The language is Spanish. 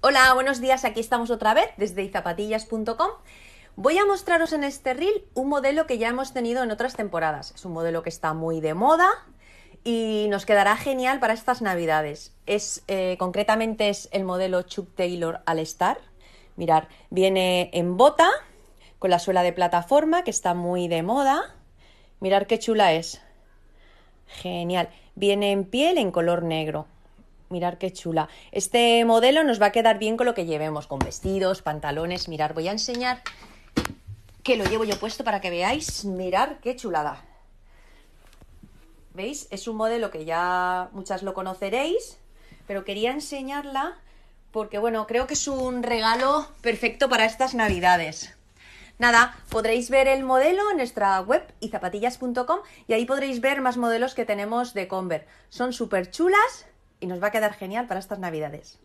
Hola, buenos días, aquí estamos otra vez desde izapatillas.com. Voy a mostraros en este reel un modelo que ya hemos tenido en otras temporadas. Es un modelo que está muy de moda y nos quedará genial para estas navidades. Es, eh, concretamente es el modelo Chuck Taylor All Star. Mirar, viene en bota con la suela de plataforma que está muy de moda. Mirar qué chula es. Genial. Viene en piel en color negro mirar qué chula. Este modelo nos va a quedar bien con lo que llevemos, con vestidos, pantalones. Mirar, voy a enseñar que lo llevo yo puesto para que veáis. Mirar qué chulada. ¿Veis? Es un modelo que ya muchas lo conoceréis, pero quería enseñarla porque, bueno, creo que es un regalo perfecto para estas navidades. Nada, podréis ver el modelo en nuestra web izapatillas.com y ahí podréis ver más modelos que tenemos de Conver. Son súper chulas y nos va a quedar genial para estas navidades.